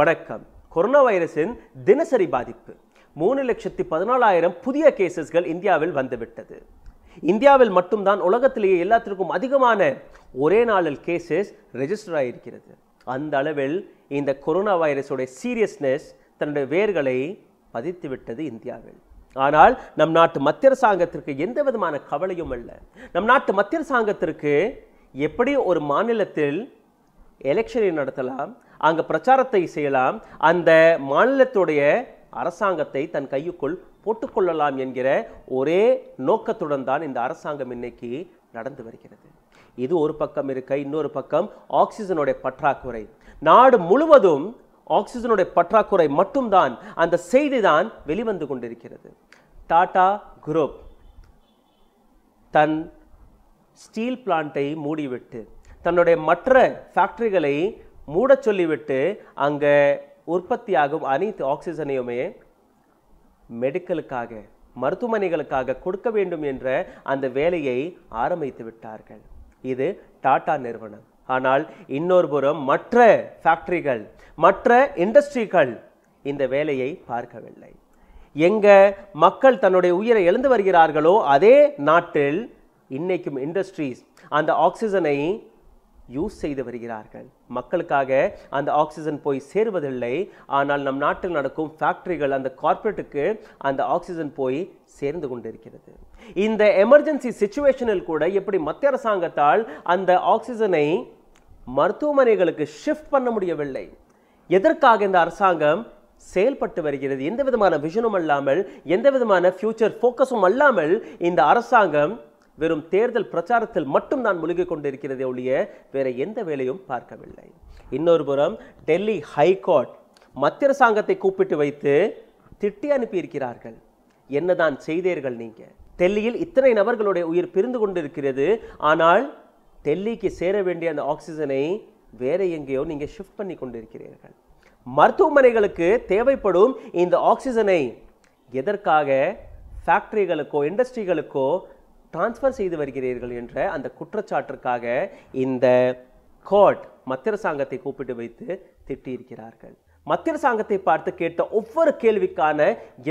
வணக்கம் கொரோனா வைரஸின் தினசரி பாதிப்பு மூணு லட்சத்தி பதினாலாயிரம் புதிய கேசஸ்கள் இந்தியாவில் வந்துவிட்டது இந்தியாவில் மட்டும்தான் உலகத்திலேயே எல்லாத்திற்கும் அதிகமான ஒரே நாளில் கேசஸ் ரெஜிஸ்டர் ஆகியிருக்கிறது அந்த அளவில் இந்த கொரோனா வைரஸோடைய சீரியஸ்னஸ் தன்னுடைய வேர்களை பதித்துவிட்டது இந்தியாவில் ஆனால் நம் நாட்டு மத்திய அரசாங்கத்திற்கு எந்த விதமான கவலையும் அல்ல நம் நாட்டு மத்திய அரசாங்கத்திற்கு எப்படி ஒரு மாநிலத்தில் எலெக்ஷனை நடத்தலாம் அங்கே பிரச்சாரத்தை செய்யலாம் அந்த மாநிலத்துடைய அரசாங்கத்தை தன் கையுக்குள் போட்டுக்கொள்ளலாம் என்கிற ஒரே நோக்கத்துடன் தான் இந்த அரசாங்கம் இன்னைக்கு நடந்து வருகிறது இது ஒரு பக்கம் இருக்க இன்னொரு பக்கம் ஆக்சிஜனுடைய பற்றாக்குறை நாடு முழுவதும் ஆக்சிஜனுடைய பற்றாக்குறை மட்டும்தான் அந்த செய்தி தான் வெளிவந்து கொண்டிருக்கிறது டாடா குரூப் தன் ஸ்டீல் பிளான்ட்டை மூடிவிட்டு தன்னுடைய மற்ற ஃபேக்ட்ரிகளை மூட சொல்லிவிட்டு அங்கே உற்பத்தியாகும் அனைத்து ஆக்சிஜனையுமே மெடிக்கலுக்காக மருத்துவமனைகளுக்காக கொடுக்க வேண்டும் என்ற அந்த வேலையை ஆரம்பித்து விட்டார்கள் இது டாடா நிறுவனம் ஆனால் இன்னொரு புறம் மற்ற ஃபேக்ட்ரிகள் மற்ற இண்டஸ்ட்ரிகள் இந்த வேலையை பார்க்கவில்லை எங்க மக்கள் தன்னுடைய உயிரை எழுந்து வருகிறார்களோ அதே நாட்டில் இன்னைக்கும் இண்டஸ்ட்ரீஸ் அந்த ஆக்சிஜனை யூஸ் செய்து வருகிறார்கள் மக்களுக்காக அந்த ஆக்சிஜன் போய் சேருவதில்லை ஆனால் நம் நாட்டில் நடக்கும் ஃபேக்ட்ரிகள் அந்த கார்ப்பரேட்டுக்கு அந்த ஆக்சிஜன் போய் சேர்ந்து கொண்டிருக்கிறது இந்த எமர்ஜென்சி சுச்சுவேஷனில் கூட எப்படி மத்திய அரசாங்கத்தால் அந்த ஆக்சிஜனை மருத்துவமனைகளுக்கு ஷிஃப்ட் பண்ண முடியவில்லை எதற்காக இந்த அரசாங்கம் செயல்பட்டு வருகிறது எந்த விதமான விஷனும் அல்லாமல் எந்த விதமான ஃபியூச்சர் ஃபோக்கஸும் அல்லாமல் இந்த அரசாங்கம் வெறும் தேர்தல் பிரச்சாரத்தில் மட்டும் நான் முழுகிக் கொண்டிருக்கிறதே ஒழிய வேற எந்த வேலையும் பார்க்கவில்லை இன்னொரு புறம் டெல்லி ஹைகோர்ட் மத்திய அரசாங்கத்தை கூப்பிட்டு வைத்து திட்டி அனுப்பியிருக்கிறார்கள் என்னதான் செய்தீர்கள் நீங்க டெல்லியில் இத்தனை நபர்களுடைய உயிர் பிரிந்து கொண்டிருக்கிறது ஆனால் டெல்லிக்கு சேர வேண்டிய அந்த ஆக்சிஜனை வேற எங்கேயோ நீங்கள் ஷிஃப்ட் பண்ணி கொண்டிருக்கிறீர்கள் மருத்துவமனைகளுக்கு தேவைப்படும் இந்த ஆக்சிஜனை எதற்காக ஃபேக்ட்ரிகளுக்கோ இண்டஸ்ட்ரிகளுக்கோ டிரான்ஸ்ஃபர் செய்து வருகிறீர்கள் என்ற அந்த குற்றச்சாட்டிற்காக இந்த கோர்ட் மத்திய அரசாங்கத்தை கூப்பிட்டு வைத்து திட்டியிருக்கிறார்கள் மத்திய அரசாங்கத்தை பார்த்து கேட்ட ஒவ்வொரு கேள்விக்கான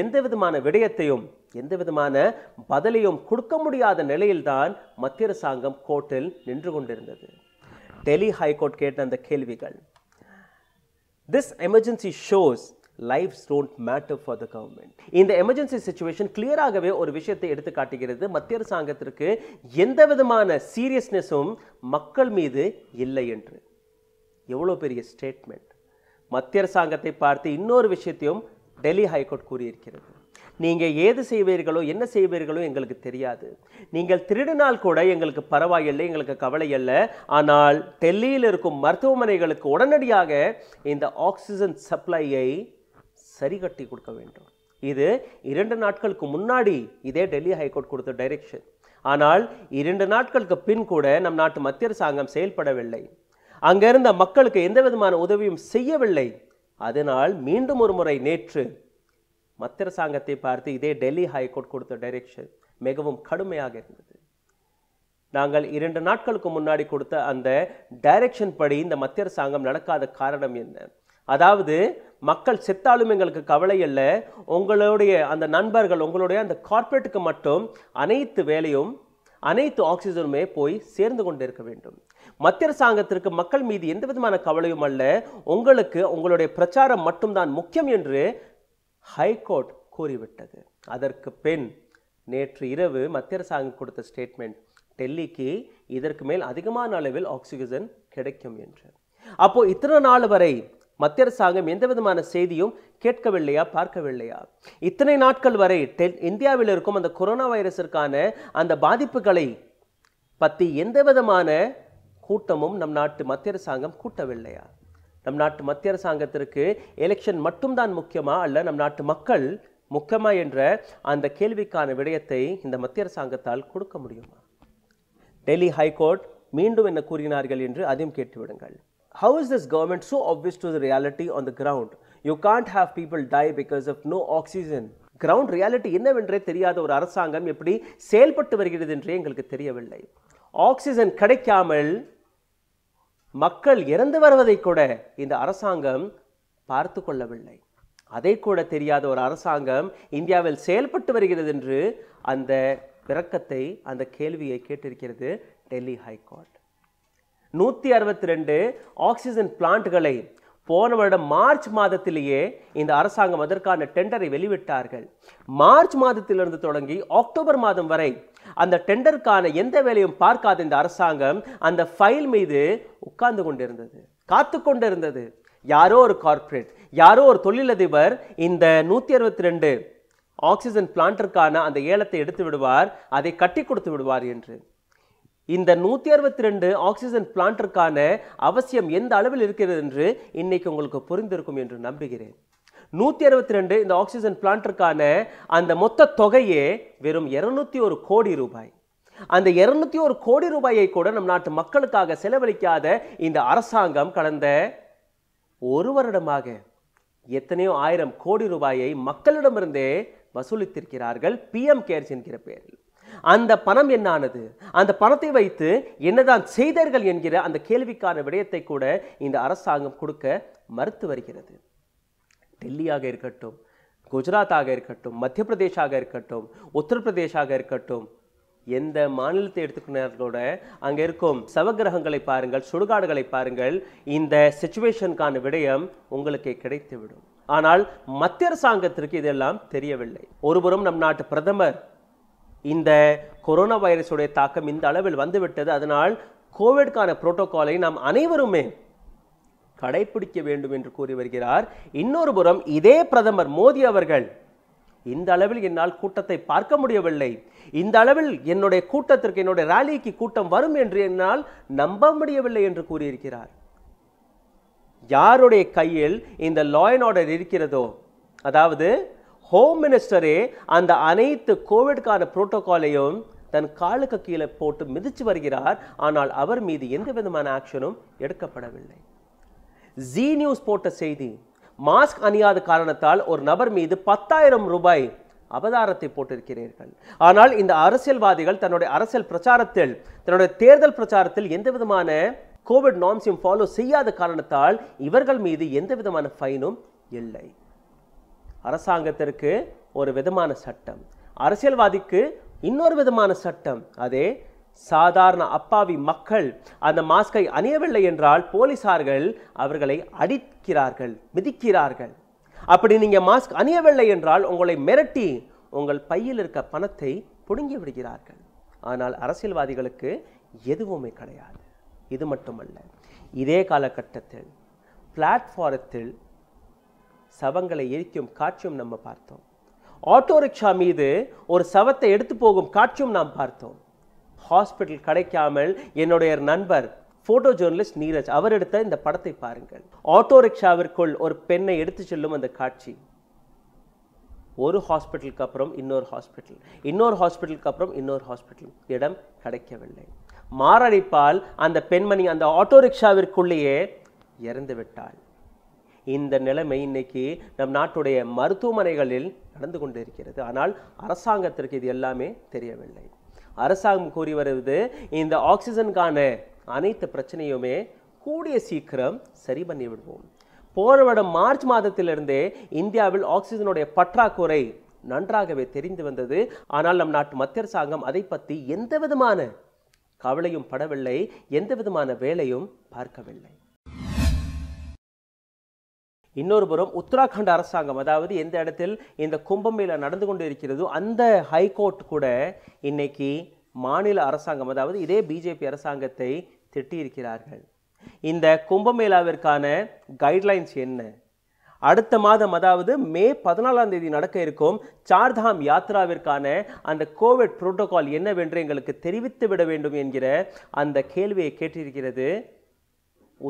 எந்த விதமான விடயத்தையும் எந்த விதமான பதிலையும் கொடுக்க முடியாத நிலையில்தான் மத்திய அரசாங்கம் கோர்ட்டில் நின்று கொண்டிருந்தது டெல்லி ஹைகோர்ட் கேட்ட அந்த கேள்விகள் this emergency shows lifes don't matter for the government இந்த எமர்ஜென்சி சுச்சுவேஷன் கிளியராகவே ஒரு விஷயத்தை எடுத்து காட்டுகிறது மத்திய அரசாங்கத்திற்கு எந்த விதமான சீரியஸ்னஸும் மக்கள் மீது இல்லை என்று எவ்வளோ பெரிய ஸ்டேட்மெண்ட் மத்திய அரசாங்கத்தை பார்த்து இன்னொரு விஷயத்தையும் டெல்லி ஹைகோர்ட் கூறியிருக்கிறது நீங்கள் ஏது செய்வீர்களோ என்ன செய்வீர்களோ எங்களுக்கு தெரியாது நீங்கள் திருடினால் கூட எங்களுக்கு பரவாயில்லை எங்களுக்கு கவலை இல்லை ஆனால் டெல்லியில் இருக்கும் மருத்துவமனைகளுக்கு உடனடியாக இந்த ஆக்சிஜன் சப்ளையை சரி கட்டி கொடுக்க வேண்டும் இது இரண்டு நாட்களுக்கு முன்னாடி இதே டெல்லி ஹைகோர்ட் கொடுத்த டைரக்ஷன் ஆனால் இரண்டு நாட்களுக்கு பின் கூட நம் நாட்டு மத்திய அரசாங்கம் செயல்படவில்லை அங்கிருந்த மக்களுக்கு எந்த விதமான உதவியும் செய்யவில்லை அதனால் மீண்டும் ஒரு முறை நேற்று மத்திய அரசாங்கத்தை பார்த்து இதே டெல்லி ஹைகோர்ட் கொடுத்த டைரக்ஷன் மிகவும் கடுமையாக இருந்தது நாங்கள் இரண்டு நாட்களுக்கு முன்னாடி கொடுத்த அந்த டைரக்ஷன் படி இந்த மத்திய அரசாங்கம் நடக்காத காரணம் என்ன அதாவது மக்கள் செத்தாலும் எங்களுக்கு கவலை இல்லை உங்களுடைய அந்த நண்பர்கள் உங்களுடைய அந்த கார்ப்பரேட்டுக்கு மட்டும் அனைத்து வேலையும் அனைத்து ஆக்சிஜனுமே போய் சேர்ந்து கொண்டிருக்க வேண்டும் மத்திய அரசாங்கத்திற்கு மக்கள் மீது எந்த விதமான கவலையும் அல்ல உங்களுக்கு உங்களுடைய பிரச்சாரம் மட்டும்தான் முக்கியம் என்று ஹைகோர்ட் கூறிவிட்டது அதற்கு பின் நேற்று இரவு மத்திய அரசாங்கம் கொடுத்த ஸ்டேட்மெண்ட் டெல்லிக்கு இதற்கு மேல் அதிகமான அளவில் ஆக்சிஜன் கிடைக்கும் என்று அப்போ இத்தனை நாள் வரை மத்திய அரசாங்கம் விதமான செய்தியும் கேட்கவில்லையா பார்க்கவில்லையா இத்தனை நாட்கள் வரை டெல் இந்தியாவில் இருக்கும் அந்த கொரோனா வைரஸிற்கான அந்த பாதிப்புகளை பற்றி எந்த விதமான கூட்டமும் நம் நாட்டு மத்திய அரசாங்கம் கூட்டவில்லையா நம் நாட்டு மத்திய அரசாங்கத்திற்கு எலெக்ஷன் மட்டும்தான் முக்கியமா அல்ல நம் நாட்டு மக்கள் முக்கியமா என்ற அந்த கேள்விக்கான விடயத்தை இந்த மத்திய அரசாங்கத்தால் கொடுக்க முடியுமா டெல்லி ஹைகோர்ட் மீண்டும் என்ன கூறினார்கள் என்று அதையும் கேட்டுவிடுங்கள் how is this government so obvious to the reality on the ground? You can't have people die because of no oxygen. Ground reality என்னவென்றே தெரியாத ஒரு அரசாங்கம் எப்படி செயல்பட்டு வருகிறது என்றே எங்களுக்கு தெரியவில்லை ஆக்சிஜன் கிடைக்காமல் மக்கள் இறந்து வருவதை கூட இந்த அரசாங்கம் பார்த்து கொள்ளவில்லை அதை கூட தெரியாத ஒரு அரசாங்கம் இந்தியாவில் செயல்பட்டு வருகிறது என்று அந்த பிறக்கத்தை அந்த கேள்வியை கேட்டிருக்கிறது டெல்லி ஹைகோர்ட் நூற்றி அறுபத்தி ரெண்டு ஆக்சிஜன் பிளான்ட்களை போன வருடம் மார்ச் மாதத்திலேயே இந்த அரசாங்கம் அதற்கான டெண்டரை வெளிவிட்டார்கள் மார்ச் மாதத்திலிருந்து தொடங்கி அக்டோபர் மாதம் வரை அந்த டெண்டருக்கான எந்த வேலையும் பார்க்காத இந்த அரசாங்கம் அந்த ஃபைல் மீது உட்கார்ந்து கொண்டிருந்தது காத்து கொண்டிருந்தது யாரோ ஒரு கார்ப்பரேட் யாரோ ஒரு தொழிலதிபர் இந்த நூற்றி அறுபத்தி ரெண்டு ஆக்சிஜன் பிளான்ட்டிற்கான அந்த ஏலத்தை எடுத்து விடுவார் அதை கட்டி கொடுத்து விடுவார் என்று இந்த நூற்றி அறுபத்தி ரெண்டு ஆக்சிஜன் பிளான்ட்டிற்கான அவசியம் எந்த அளவில் இருக்கிறது என்று இன்னைக்கு உங்களுக்கு புரிந்திருக்கும் என்று நம்புகிறேன் நூற்றி அறுபத்தி ரெண்டு இந்த ஆக்சிஜன் பிளான்ட்டிற்கான அந்த மொத்த தொகையே வெறும் இரநூத்தி ஒரு கோடி ரூபாய் அந்த இருநூத்தி ஒரு கோடி ரூபாயை கூட நம் நாட்டு மக்களுக்காக செலவழிக்காத இந்த அரசாங்கம் கடந்த ஒரு வருடமாக எத்தனையோ ஆயிரம் கோடி ரூபாயை மக்களிடமிருந்தே வசூலித்திருக்கிறார்கள் பிஎம் கேர்ஸ் என்கிற பெயரில் அந்த பணம் என்னானது அந்த பணத்தை வைத்து என்னதான் செய்தார்கள் என்கிற அந்த கேள்விக்கான விடயத்தை கூட இந்த அரசாங்கம் கொடுக்க மறுத்து வருகிறது டெல்லியாக இருக்கட்டும் குஜராத்தாக இருக்கட்டும் மத்திய பிரதேஷாக இருக்கட்டும் உத்தரப்பிரதேஷாக இருக்கட்டும் எந்த மாநிலத்தை எடுத்துக்கினார்களோட அங்கே இருக்கும் சவகிரகங்களை பாருங்கள் சுடுகாடுகளை பாருங்கள் இந்த சுச்சுவேஷனுக்கான விடயம் உங்களுக்கு கிடைத்துவிடும் ஆனால் மத்திய அரசாங்கத்திற்கு இதெல்லாம் தெரியவில்லை ஒருபுறம் நம் நாட்டு பிரதமர் இந்த கொரோனா வைரஸுடைய தாக்கம் இந்த அளவில் வந்துவிட்டது அதனால் கோவிட்கான புரோட்டோகாலை நாம் அனைவருமே கடைபிடிக்க வேண்டும் என்று கூறி வருகிறார் இன்னொரு புறம் இதே பிரதமர் மோடி அவர்கள் இந்த அளவில் என்னால் கூட்டத்தை பார்க்க முடியவில்லை இந்த அளவில் என்னுடைய கூட்டத்திற்கு என்னுடைய ரேலிக்கு கூட்டம் வரும் என்று என்னால் நம்ப முடியவில்லை என்று கூறியிருக்கிறார் யாருடைய கையில் இந்த லாயன் ஆர்டர் இருக்கிறதோ அதாவது ஹோம் மினிஸ்டரே அந்த அனைத்து கோவிட்கான புரோட்டோகாலையும் தன் காலுக்கு கீழே போட்டு மிதித்து வருகிறார் ஆனால் அவர் மீது எந்த விதமான ஆக்ஷனும் எடுக்கப்படவில்லை ஜி நியூஸ் போட்ட செய்தி மாஸ்க் அணியாத காரணத்தால் ஒரு நபர் மீது பத்தாயிரம் ரூபாய் அவதாரத்தை போட்டிருக்கிறீர்கள் ஆனால் இந்த அரசியல்வாதிகள் தன்னுடைய அரசியல் பிரச்சாரத்தில் தன்னுடைய தேர்தல் பிரச்சாரத்தில் எந்த விதமான கோவிட் நாம்ஸையும் ஃபாலோ செய்யாத காரணத்தால் இவர்கள் மீது எந்த விதமான ஃபைனும் இல்லை அரசாங்கத்திற்கு ஒரு விதமான சட்டம் அரசியல்வாதிக்கு இன்னொரு விதமான சட்டம் அதே சாதாரண அப்பாவி மக்கள் அந்த மாஸ்கை அணியவில்லை என்றால் போலீசார்கள் அவர்களை அடிக்கிறார்கள் மிதிக்கிறார்கள் அப்படி நீங்கள் மாஸ்க் அணியவில்லை என்றால் உங்களை மிரட்டி உங்கள் பையில் இருக்க பணத்தை புடுங்கி விடுகிறார்கள் ஆனால் அரசியல்வாதிகளுக்கு எதுவுமே கிடையாது இது மட்டுமல்ல இதே காலகட்டத்தில் பிளாட்ஃபாரத்தில் சவங்களை எரிக்கும் காட்சியும் நம்ம பார்த்தோம் ஆட்டோ ரிக்ஷா மீது ஒரு சவத்தை எடுத்து போகும் காட்சியும் நாம் பார்த்தோம் ஹாஸ்பிட்டல் கிடைக்காமல் என்னுடைய நண்பர் ஃபோட்டோ ஜேர்னலிஸ்ட் நீரஜ் அவர் எடுத்த இந்த படத்தை பாருங்கள் ஆட்டோ ரிக்ஷாவிற்குள் ஒரு பெண்ணை எடுத்து செல்லும் அந்த காட்சி ஒரு ஹாஸ்பிட்டலுக்கு அப்புறம் இன்னொரு ஹாஸ்பிட்டல் இன்னொரு ஹாஸ்பிட்டலுக்கு அப்புறம் இன்னொரு ஹாஸ்பிட்டல் இடம் கிடைக்கவில்லை மாரடைப்பால் அந்த பெண்மணி அந்த ஆட்டோ ரிக்ஷாவிற்குள்ளேயே இறந்து விட்டாள் இந்த நிலைமை இன்னைக்கு நம் நாட்டுடைய மருத்துவமனைகளில் நடந்து கொண்டிருக்கிறது ஆனால் அரசாங்கத்திற்கு இது எல்லாமே தெரியவில்லை அரசாங்கம் கூறி வருவது இந்த ஆக்சிஜனுக்கான அனைத்து பிரச்சனையுமே கூடிய சீக்கிரம் சரி பண்ணி விடுவோம் போன வருடம் மார்ச் மாதத்திலிருந்தே இந்தியாவில் ஆக்சிஜனுடைய பற்றாக்குறை நன்றாகவே தெரிந்து வந்தது ஆனால் நம் நாட்டு மத்திய அரசாங்கம் அதை பற்றி எந்த விதமான கவலையும் படவில்லை எந்த விதமான வேலையும் பார்க்கவில்லை இன்னொரு புறம் உத்தராகண்ட் அரசாங்கம் அதாவது எந்த இடத்தில் இந்த கும்பமேளா நடந்து கொண்டு இருக்கிறதோ அந்த ஹைகோர்ட் கூட இன்னைக்கு மாநில அரசாங்கம் அதாவது இதே பிஜேபி அரசாங்கத்தை திட்டியிருக்கிறார்கள் இந்த கும்பமேளாவிற்கான கைட்லைன்ஸ் என்ன அடுத்த மாதம் அதாவது மே பதினாலாம் தேதி நடக்க இருக்கும் சார்தாம் யாத்ராவிற்கான அந்த கோவிட் புரோட்டோகால் என்னவென்று எங்களுக்கு தெரிவித்து விட வேண்டும் என்கிற அந்த கேள்வியை கேட்டிருக்கிறது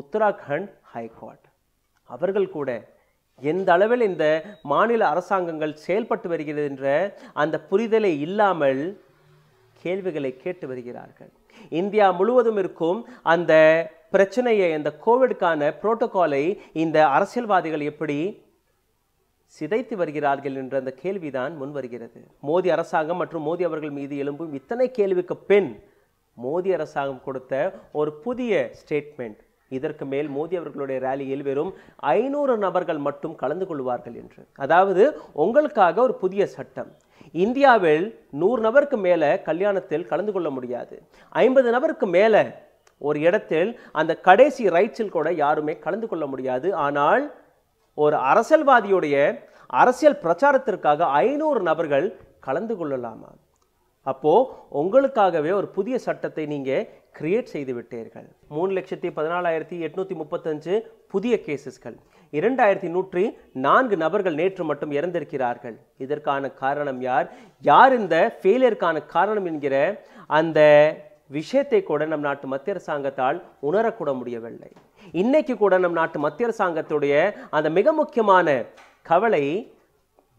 உத்தராகண்ட் ஹைகோர்ட் அவர்கள் கூட எந்த அளவில் இந்த மாநில அரசாங்கங்கள் செயல்பட்டு வருகிறது என்ற அந்த புரிதலை இல்லாமல் கேள்விகளை கேட்டு வருகிறார்கள் இந்தியா முழுவதும் இருக்கும் அந்த பிரச்சனையை அந்த கோவிடுக்கான புரோட்டோகாலை இந்த அரசியல்வாதிகள் எப்படி சிதைத்து வருகிறார்கள் என்ற அந்த கேள்விதான் முன் வருகிறது மோடி அரசாங்கம் மற்றும் மோடி அவர்கள் மீது எழும்பும் இத்தனை கேள்விக்கு பின் மோடி அரசாங்கம் கொடுத்த ஒரு புதிய ஸ்டேட்மெண்ட் இதற்கு மேல் மோதி அவர்களுடைய ரேலியில் வெறும் ஐநூறு நபர்கள் மட்டும் கலந்து கொள்வார்கள் என்று அதாவது உங்களுக்காக ஒரு புதிய சட்டம் இந்தியாவில் நூறு நபருக்கு மேலே கல்யாணத்தில் கலந்து கொள்ள முடியாது ஐம்பது நபருக்கு மேலே ஒரு இடத்தில் அந்த கடைசி ரைட்ஸில் கூட யாருமே கலந்து கொள்ள முடியாது ஆனால் ஒரு அரசியல்வாதியுடைய அரசியல் பிரச்சாரத்திற்காக ஐநூறு நபர்கள் கலந்து கொள்ளலாமா அப்போது உங்களுக்காகவே ஒரு புதிய சட்டத்தை நீங்கள் கிரியேட் செய்து விட்டீர்கள் மூணு லட்சத்தி பதினாலாயிரத்தி எட்நூற்றி முப்பத்தஞ்சு புதிய கேசஸ்கள் இரண்டாயிரத்தி நூற்றி நான்கு நபர்கள் நேற்று மட்டும் இறந்திருக்கிறார்கள் இதற்கான காரணம் யார் யார் இந்த ஃபெயிலியருக்கான காரணம் என்கிற அந்த விஷயத்தை கூட நம் நாட்டு மத்திய அரசாங்கத்தால் உணரக்கூட முடியவில்லை இன்னைக்கு கூட நம் நாட்டு மத்திய அரசாங்கத்துடைய அந்த மிக முக்கியமான கவலை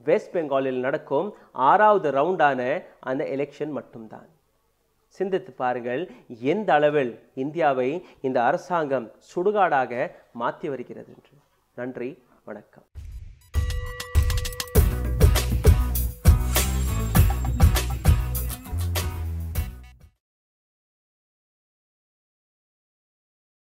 வெஸ்ட் பெங்காலில் நடக்கும் ஆறாவது ரவுண்டான அந்த எலெக்ஷன் மட்டும்தான் சிந்தித்து பாருங்கள் எந்த அளவில் இந்தியாவை இந்த அரசாங்கம் சுடுகாடாக மாற்றி வருகிறது என்று நன்றி வணக்கம்